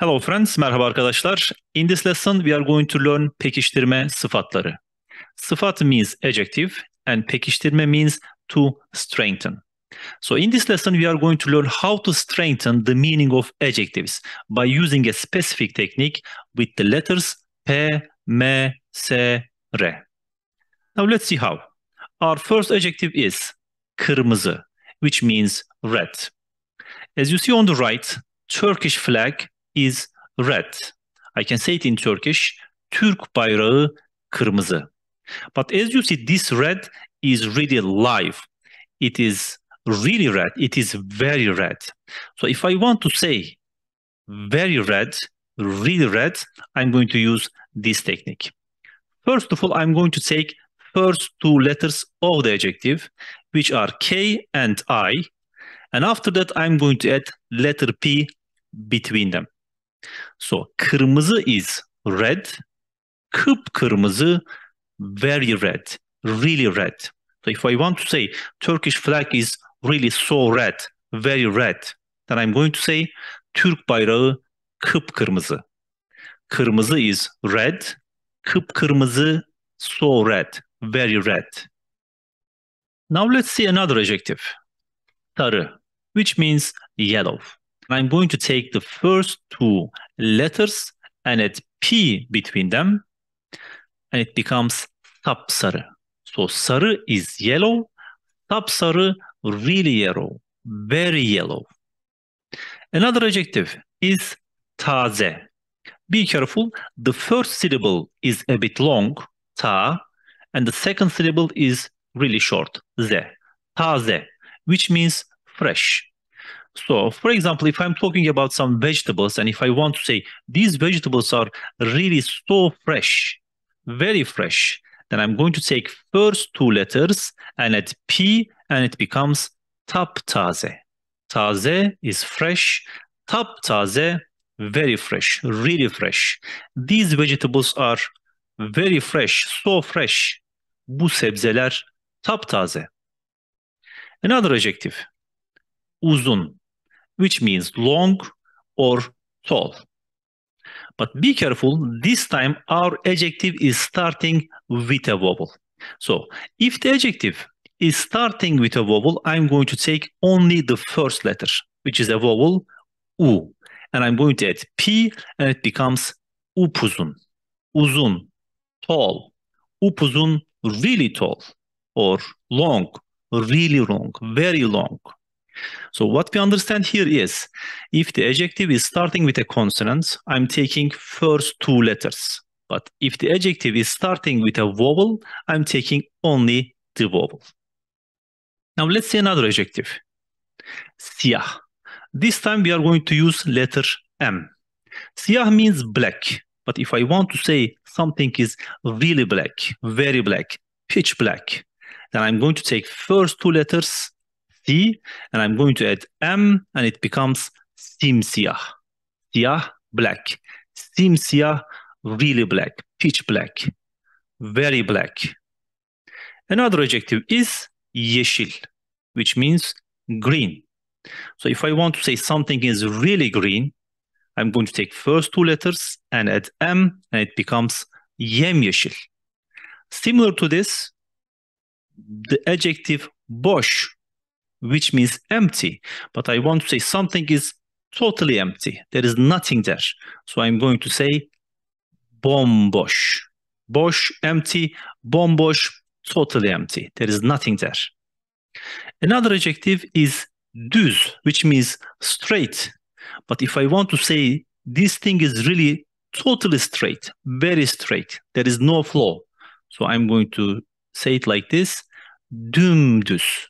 Hello friends, merhaba arkadaşlar. In this lesson we are going to learn pekiştirme sıfatları. Sıfat means adjective and pekiştirme means to strengthen. So in this lesson we are going to learn how to strengthen the meaning of adjectives by using a specific technique with the letters P, M, S, R. Now let's see how. Our first adjective is kırmızı, which means red. As you see on the right, Turkish flag is red. I can say it in Turkish. Türk bayrağı kırmızı. But as you see this red is really live. It is really red. It is very red. So if I want to say very red, really red, I'm going to use this technique. First of all, I'm going to take first two letters of the adjective, which are K and I. And after that, I'm going to add letter P between them. So kırmızı is red. Kıpkırmızı very red. Really red. So if I want to say Turkish flag is really so red, very red, then I'm going to say Türk bayrağı kıpkırmızı. Kırmızı is red, kıpkırmızı so red, very red. Now let's see another adjective. Sarı, which means yellow. I'm going to take the first two letters and add P between them and it becomes sapsarı. So sarı is yellow, sapsarı really yellow, very yellow. Another adjective is taze. Be careful, the first syllable is a bit long, ta, and the second syllable is really short, ze. Taze, which means fresh. So, for example, if I'm talking about some vegetables and if I want to say these vegetables are really so fresh, very fresh, then I'm going to take first two letters and add P and it becomes taptaze. Taze is fresh, taptaze, very fresh, really fresh. These vegetables are very fresh, so fresh. Bu sebzeler taptaze. Another adjective. Uzun which means long or tall. But be careful, this time our adjective is starting with a vowel. So if the adjective is starting with a vowel, I'm going to take only the first letter, which is a vowel, U. And I'm going to add P and it becomes upuzun, uzun, tall, upuzun, really tall, or long, really long, very long, so what we understand here is if the adjective is starting with a consonant, I'm taking first two letters. But if the adjective is starting with a vowel, I'm taking only the vowel. Now let's see another adjective, siyah. This time we are going to use letter M. Siyah means black. But if I want to say something is really black, very black, pitch black, then I'm going to take first two letters and I'm going to add M, and it becomes simsiyah. Siyah, black. Simsiyah, really black, pitch black, very black. Another adjective is yeshil, which means green. So if I want to say something is really green, I'm going to take first two letters and add M, and it becomes yem yeshil. Similar to this, the adjective bosh which means empty. But I want to say something is totally empty. There is nothing there. So I'm going to say bomboş. Boş, empty, bomboş, totally empty. There is nothing there. Another adjective is düz, which means straight. But if I want to say this thing is really totally straight, very straight, there is no flaw. So I'm going to say it like this, dümdüz.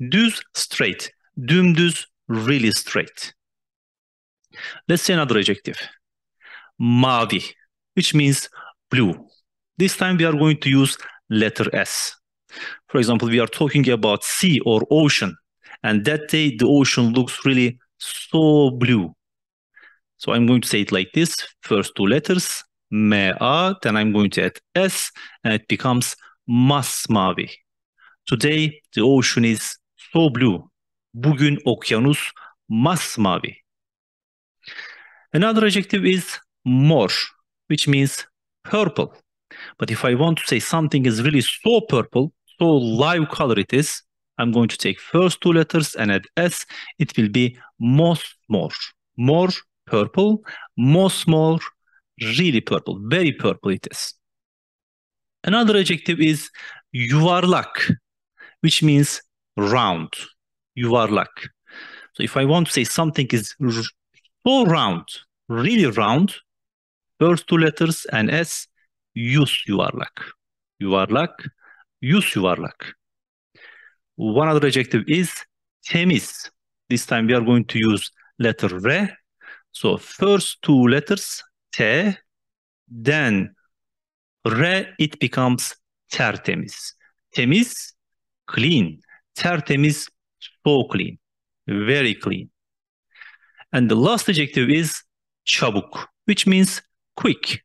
Düz, straight. Dümdüz, really straight. Let's see another adjective. Mavi, which means blue. This time we are going to use letter S. For example, we are talking about sea or ocean. And that day, the ocean looks really so blue. So I'm going to say it like this. First two letters, mea, then I'm going to add S, and it becomes mas mavi. Today, the ocean is so blue. Bugün okyanus masmavi. Another adjective is more, which means purple. But if I want to say something is really so purple, so live color it is, I'm going to take first two letters and add S. It will be most more. More purple, most more, really purple, very purple it is. Another adjective is yuvarlak, which means round, yuvarlak. So if I want to say something is so round, really round, first two letters and S, use yuvarlak. Yuvarlak, use yuvarlak. One other adjective is temiz. This time we are going to use letter R. So first two letters, T, then R, it becomes tertemiz. Temiz, clean, tertemiz, so clean, very clean. And the last adjective is çabuk, which means quick.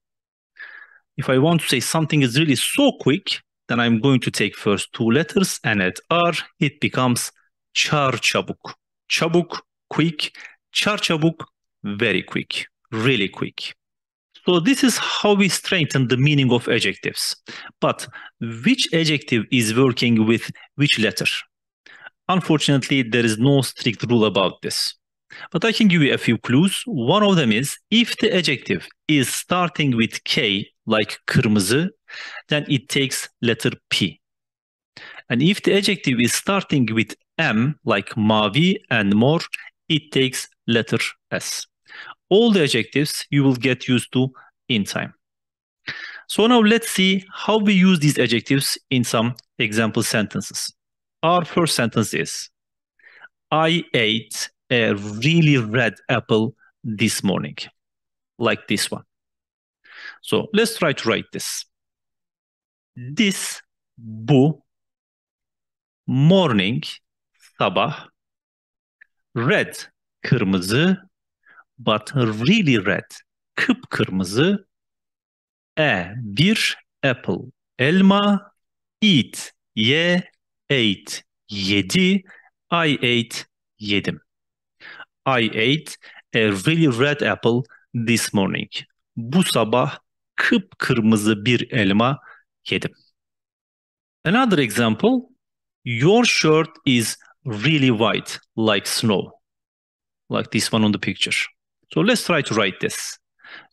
If I want to say something is really so quick, then I'm going to take first two letters and add R, it becomes çar çabuk. Çabuk, quick, çar çabuk, very quick, really quick. So this is how we strengthen the meaning of adjectives. But which adjective is working with which letter? Unfortunately, there is no strict rule about this. But I can give you a few clues. One of them is if the adjective is starting with K, like kırmızı, then it takes letter P. And if the adjective is starting with M, like mavi and more, it takes letter S. All the adjectives you will get used to in time. So now let's see how we use these adjectives in some example sentences. Our first sentence is I ate a really red apple this morning, like this one. So let's try to write this. This, bu, morning, sabah, red, kırmızı, but really red, kıp kırmızı a e bir, apple, elma, eat, ye, ate 7, I ate yedim. I ate a really red apple this morning. Bu sabah kıpkırmızı bir elma yedim. Another example, your shirt is really white like snow. Like this one on the picture. So let's try to write this.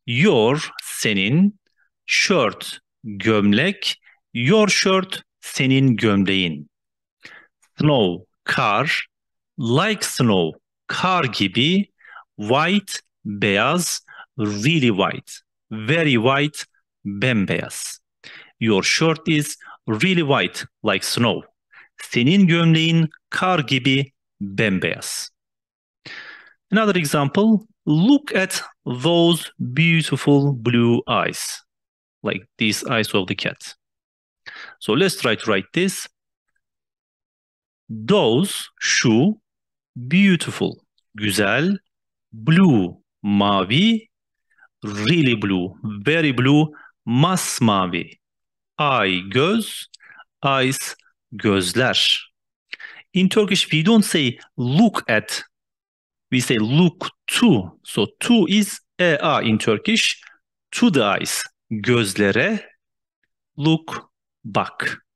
Your senin shirt gömlek, your shirt senin gömleğin. snow, kar, like snow, kar gibi, white, beyaz, really white, very white, bembeyaz. Your shirt is really white like snow. Senin gömleğin kar gibi bembeyaz. Another example, look at those beautiful blue eyes, like these eyes of the cat. So let's try to write this. Those şu beautiful güzel blue mavi really blue very blue mas mavi eye göz eyes gözler in Turkish we don't say look at we say look to so to is e a in Turkish to the eyes gözlere look bak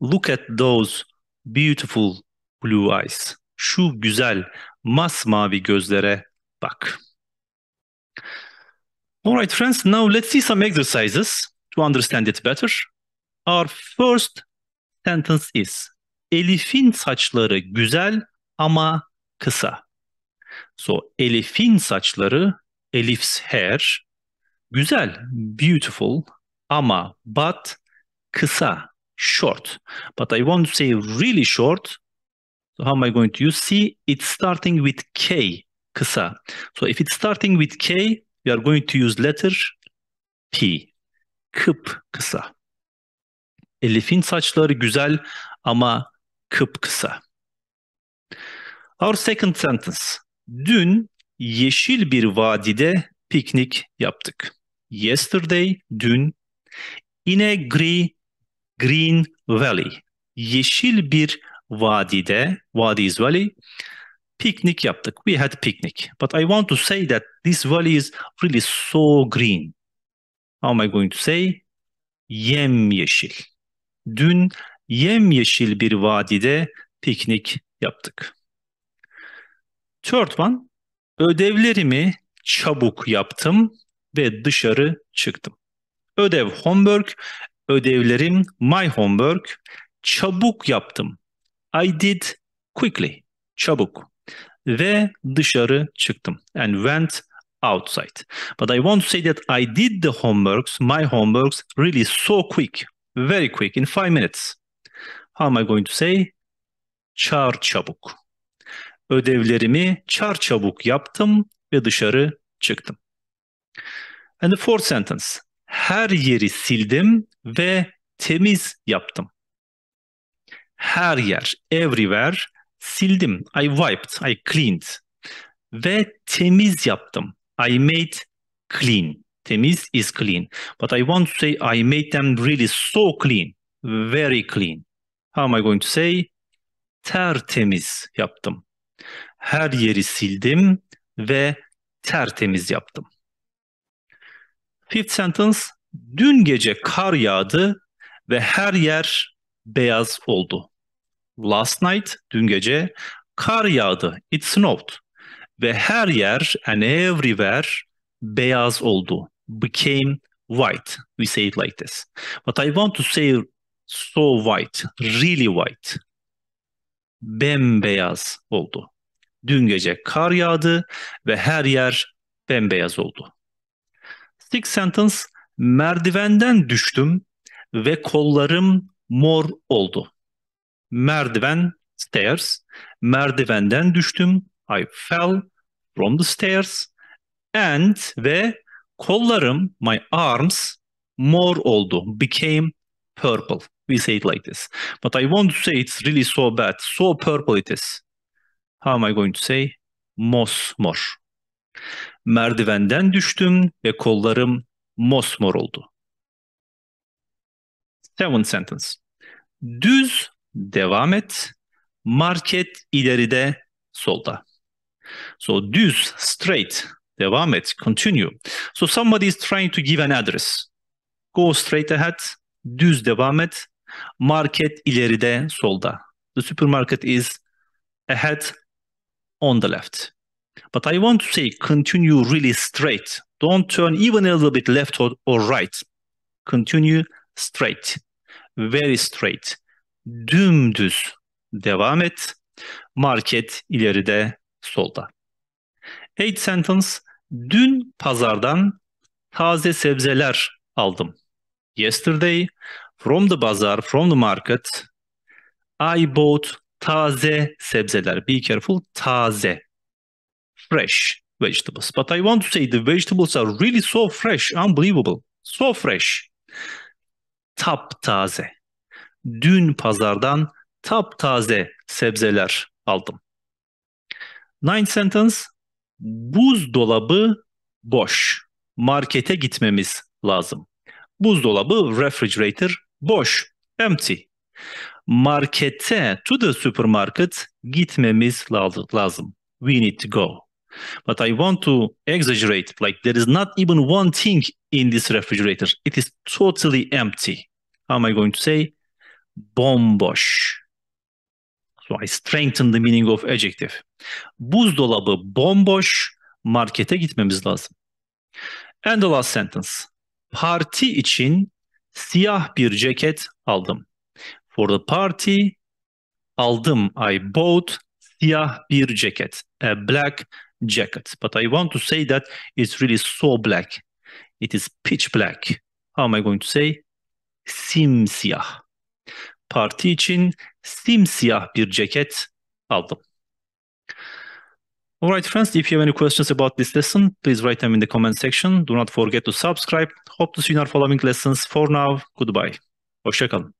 look at those beautiful blue eyes. Şu güzel masmavi gözlere bak. Alright friends, now let's see some exercises to understand it better. Our first sentence is Elif'in saçları güzel ama kısa. So Elif'in saçları, Elif's hair, güzel, beautiful ama but kısa, short. But I want to say really short. So how am I going to use? See, it's starting with K, kısa. So if it's starting with K, we are going to use letter P. Kıp kısa. Elif'in saçları güzel ama kıp kısa. Our second sentence. Dün yeşil bir vadide piknik yaptık. Yesterday, dün. In a grey Green Valley. Yeşil bir vadide, Wadi is Valley, picnic yaptık. We had picnic. But I want to say that this valley is really so green. How am I going to say? Yem yeşil. Dün yem yeşil bir vadide piknik yaptık. Third one, ödevlerimi çabuk yaptım ve dışarı çıktım. Ödev homework Ödevlerim my homework çabuk yaptım. I did quickly. Çabuk. Ve dışarı çıktım. And went outside. But I want to say that I did the homeworks, my homeworks really so quick. Very quick in five minutes. How am I going to say? Çar çabuk. Ödevlerimi çar çabuk yaptım ve dışarı çıktım. And the fourth sentence. Her yeri sildim ve temiz yaptım. Her yer, everywhere sildim. I wiped, I cleaned. Ve temiz yaptım. I made clean. Temiz is clean. But I want to say I made them really so clean. Very clean. How am I going to say? Tertemiz yaptım. Her yeri sildim ve tertemiz yaptım. Fifth sentence. Dün gece kar yağdı ve her yer beyaz oldu. Last night, dün gece kar yağdı. It snowed. Ve her yer and everywhere beyaz oldu. Became white. We say it like this. But I want to say so white, really white. Bembeyaz oldu. Dün gece kar yağdı ve her yer bembeyaz oldu. Six sentence merdivenden düştüm ve kollarım mor oldu. Merdiven stairs. Merdivenden düştüm. I fell from the stairs and ve kollarım my arms mor oldu. Became purple. We say it like this. But I won't say it's really so bad. So purple it is. How am I going to say? Mos mor. Merdivenden düştüm ve kollarım mosmor oldu. Seven sentence. Düz devam et. Market ileride solda. So düz, straight, devam et, continue. So somebody is trying to give an address. Go straight ahead, düz devam et. Market ileride solda. The supermarket is ahead on the left. But I want to say continue really straight. Don't turn even a little bit left or, or right. Continue straight. Very straight. Dümdüz devam et. Market ileride solda. Eight sentence. Dün pazardan taze sebzeler aldım. Yesterday from the bazaar, from the market I bought taze sebzeler. Be careful. Taze fresh vegetables. But I want to say the vegetables are really so fresh, unbelievable. So fresh. Taptaze. Dün pazardan taptaze sebzeler aldım. Ninth sentence. Buzdolabı boş. Markete gitmemiz lazım. Buzdolabı refrigerator boş, empty. Markete, to the supermarket gitmemiz lazım. We need to go. But I want to exaggerate. Like there is not even one thing in this refrigerator. It is totally empty. How am I going to say? Bomboş. So I strengthen the meaning of adjective. Buzdolabı bomboş. Markete gitmemiz lazım. And the last sentence. Parti için siyah bir ceket aldım. For the party aldım. I bought siyah bir ceket. A black jackets. But I want to say that it's really so black. It is pitch black. How am I going to say? Simsiyah. Parti için simsiyah bir ceket aldım. All right, friends, if you have any questions about this lesson, please write them in the comment section. Do not forget to subscribe. Hope to see you in our following lessons. For now, goodbye. Hoşçakalın.